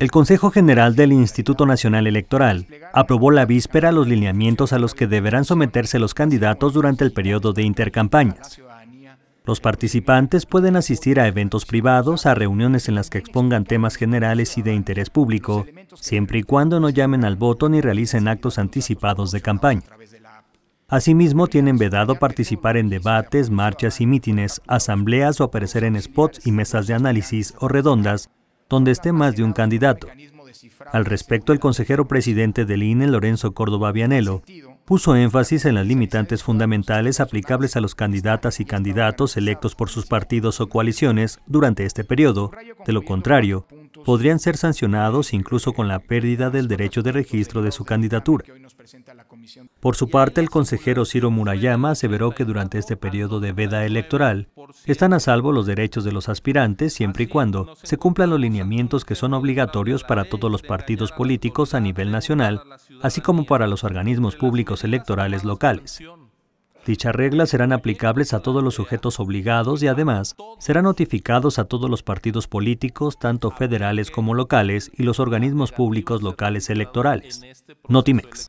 El Consejo General del Instituto Nacional Electoral aprobó la víspera los lineamientos a los que deberán someterse los candidatos durante el periodo de intercampañas. Los participantes pueden asistir a eventos privados, a reuniones en las que expongan temas generales y de interés público, siempre y cuando no llamen al voto ni realicen actos anticipados de campaña. Asimismo, tienen vedado participar en debates, marchas y mítines, asambleas o aparecer en spots y mesas de análisis o redondas donde esté más de un candidato. Al respecto, el consejero presidente del INE, Lorenzo Córdoba Vianello, puso énfasis en las limitantes fundamentales aplicables a los candidatas y candidatos electos por sus partidos o coaliciones durante este periodo. De lo contrario, podrían ser sancionados incluso con la pérdida del derecho de registro de su candidatura. Por su parte, el consejero Ciro Murayama aseveró que durante este periodo de veda electoral están a salvo los derechos de los aspirantes siempre y cuando se cumplan los lineamientos que son obligatorios para todos los partidos políticos a nivel nacional, así como para los organismos públicos electorales locales. Dichas reglas serán aplicables a todos los sujetos obligados y además serán notificados a todos los partidos políticos, tanto federales como locales, y los organismos públicos locales electorales. Este Notimex.